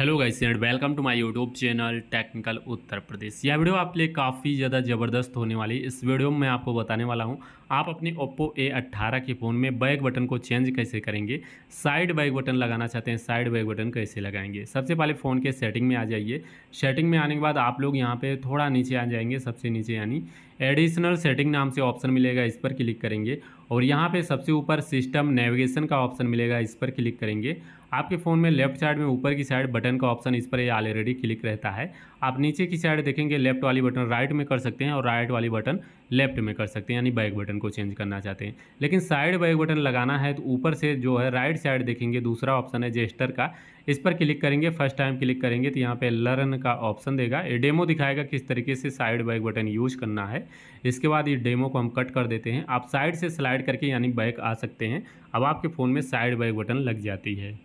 hello guys and welcome to my YouTube channel technical Uttar Pradesh यह video आपके लिए काफ़ी ज़्यादा ज़बरदस्त होने वाली इस वीडियो में मैं आपको बताने वाला हूं आप अपने ओप्पो ए अट्ठारह के फ़ोन में बैक बटन को चेंज कैसे करेंगे साइड बैक बटन लगाना चाहते हैं साइड बैक बटन कैसे लगाएंगे सबसे पहले फ़ोन के सेटिंग में आ जाइए सेटिंग में आने के बाद आप लोग यहाँ पर थोड़ा नीचे आ जाएंगे सबसे नीचे यानी एडिशनल सेटिंग नाम से ऑप्शन मिलेगा इस पर क्लिक करेंगे और यहाँ पर सबसे ऊपर सिस्टम नेविगेशन का ऑप्शन मिलेगा इस पर क्लिक करेंगे आपके फ़ोन में लेफ्ट साइड में ऊपर की साइड बटन का ऑप्शन इस पर ऑलरेडी क्लिक रहता है आप नीचे की साइड देखेंगे लेफ्ट वाली बटन राइट में कर सकते हैं और राइट वाली बटन लेफ्ट में कर सकते हैं यानी बैक बटन को चेंज करना चाहते हैं लेकिन साइड बैक बटन लगाना है तो ऊपर से जो है राइट साइड देखेंगे दूसरा ऑप्शन है जेस्टर का इस पर क्लिक करेंगे फर्स्ट टाइम क्लिक करेंगे तो यहाँ पे लर्न का ऑप्शन देगा ये डेमो दिखाएगा किस तरीके से साइड बैक बटन यूज करना है इसके बाद ये डेमो को हम कट कर देते हैं आप साइड से स्लाइड करके यानी बैक आ सकते हैं अब आपके फ़ोन में साइड बैक बटन लग जाती है